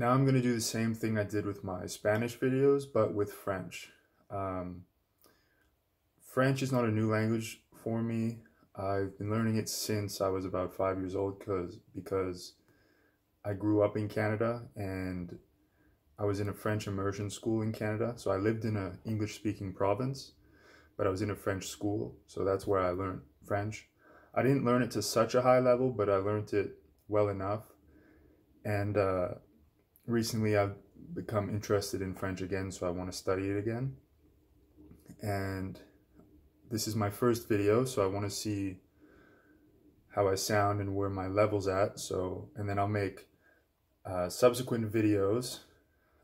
Now I'm going to do the same thing I did with my Spanish videos, but with French. Um, French is not a new language for me. I've been learning it since I was about five years old cause, because I grew up in Canada and I was in a French immersion school in Canada. So I lived in an English speaking province, but I was in a French school. So that's where I learned French. I didn't learn it to such a high level, but I learned it well enough. And, uh, recently I've become interested in French again, so I want to study it again. And this is my first video, so I want to see how I sound and where my level's at. So, and then I'll make uh, subsequent videos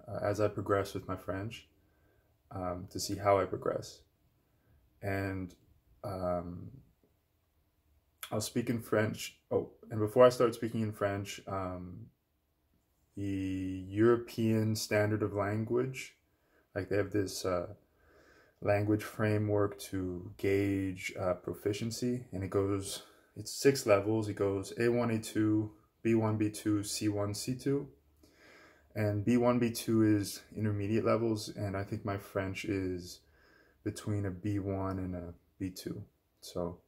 uh, as I progress with my French um, to see how I progress. And um, I'll speak in French. Oh, and before I start speaking in French, um, the European standard of language. Like they have this uh, language framework to gauge uh, proficiency, and it goes, it's six levels. It goes A1, A2, B1, B2, C1, C2. And B1, B2 is intermediate levels, and I think my French is between a B1 and a B2. So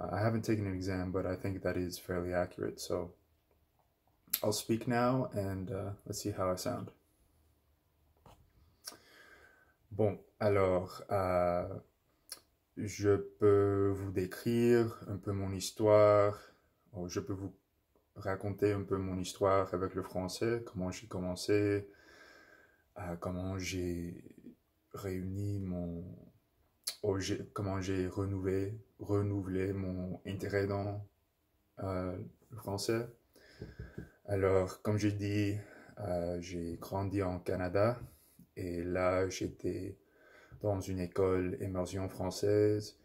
uh, I haven't taken an exam, but I think that is fairly accurate. So I'll speak now and uh, let's see how I sound. Bon, alors, euh, je peux vous décrire un peu mon histoire, je peux vous raconter un peu mon histoire avec le français, comment j'ai commencé, euh, comment j'ai réuni mon... comment j'ai renouvelé, renouvelé mon intérêt dans euh, le français. Alors, comme j'ai dit, euh, j'ai grandi en Canada et là, j'étais dans une école immersion française.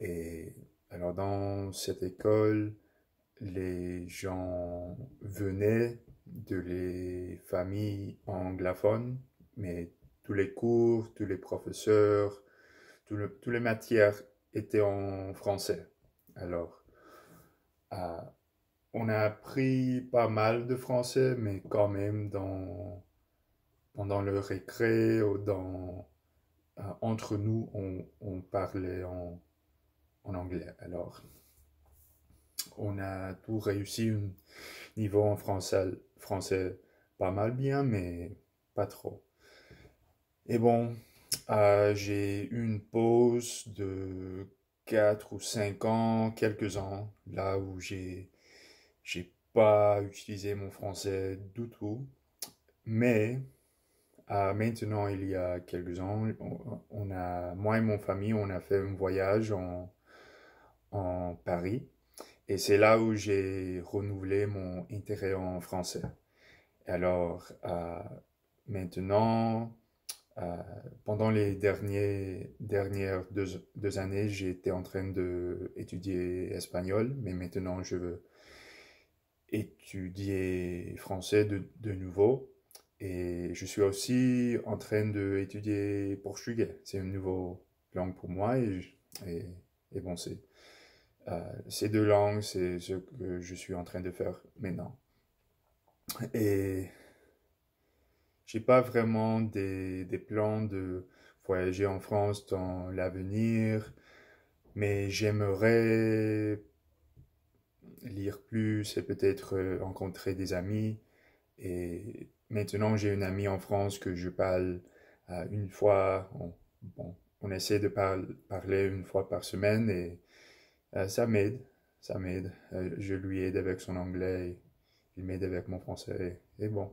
Et alors, dans cette école, les gens venaient de les familles anglophones, mais tous les cours, tous les professeurs, toutes les matières étaient en français. Alors, on a appris pas mal de français, mais quand même dans, pendant le récré ou dans, euh, entre nous, on, parlait en, anglais. Alors, on a tout réussi un niveau en français, français pas mal bien, mais pas trop. Et bon, euh, j'ai eu une pause de 4 ou 5 ans, quelques ans, là où j'ai j'ai pas utilisé mon français du tout, mais euh, maintenant, il y a quelques ans, on, a, moi et mon famille, on a fait un voyage en, en Paris. Et c'est là où j'ai renouvelé mon intérêt en français. Alors, euh, maintenant, euh, pendant les derniers, dernières deux, deux années, j'étais en train d'étudier espagnol, mais maintenant je veux étudier français de, de nouveau. Et je suis aussi en train d'étudier portugais. C'est une nouvelle langue pour moi. Et, et, bon, c'est euh, ces deux langues, c'est ce que je suis en train de faire maintenant. Et j'ai pas vraiment des, des, plans de voyager en France dans l'avenir, mais j'aimerais lire plus et peut-être euh, rencontrer des amis. Et maintenant, j'ai une amie en France que je parle euh, une fois. On, bon, on essaie de parler une fois par semaine et euh, ça m'aide. Ça m'aide. je lui aide avec son anglais, il m'aide avec mon français. et bon,